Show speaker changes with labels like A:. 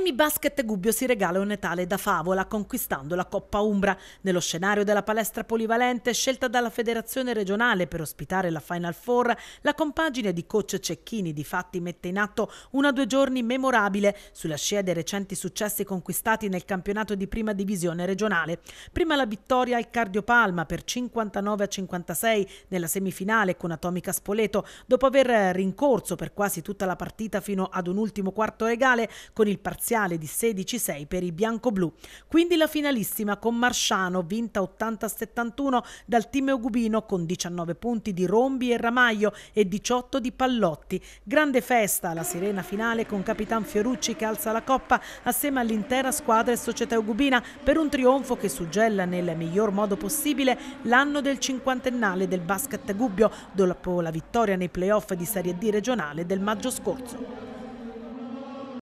A: Emi Basket Gubbio si regala un Natale da favola conquistando la Coppa Umbra. Nello scenario della palestra polivalente scelta dalla federazione regionale per ospitare la Final Four, la compagine di coach Cecchini di fatti mette in atto una due giorni memorabile sulla scia dei recenti successi conquistati nel campionato di prima divisione regionale. Prima la vittoria al Cardio Palma per 59 a 56 nella semifinale con Atomica Spoleto, dopo aver rincorso per quasi tutta la partita fino ad un ultimo quarto regale con il parziale parziale di 16-6 per i bianco-blu. Quindi la finalissima con Marciano, vinta 80-71 dal team Eugubino con 19 punti di Rombi e Ramaio e 18 di Pallotti. Grande festa la sirena finale con Capitan Fiorucci che alza la coppa assieme all'intera squadra e società Eugubina per un trionfo che suggella nel miglior modo possibile l'anno del cinquantennale del basket Gubbio dopo la vittoria nei playoff di Serie D regionale del maggio scorso.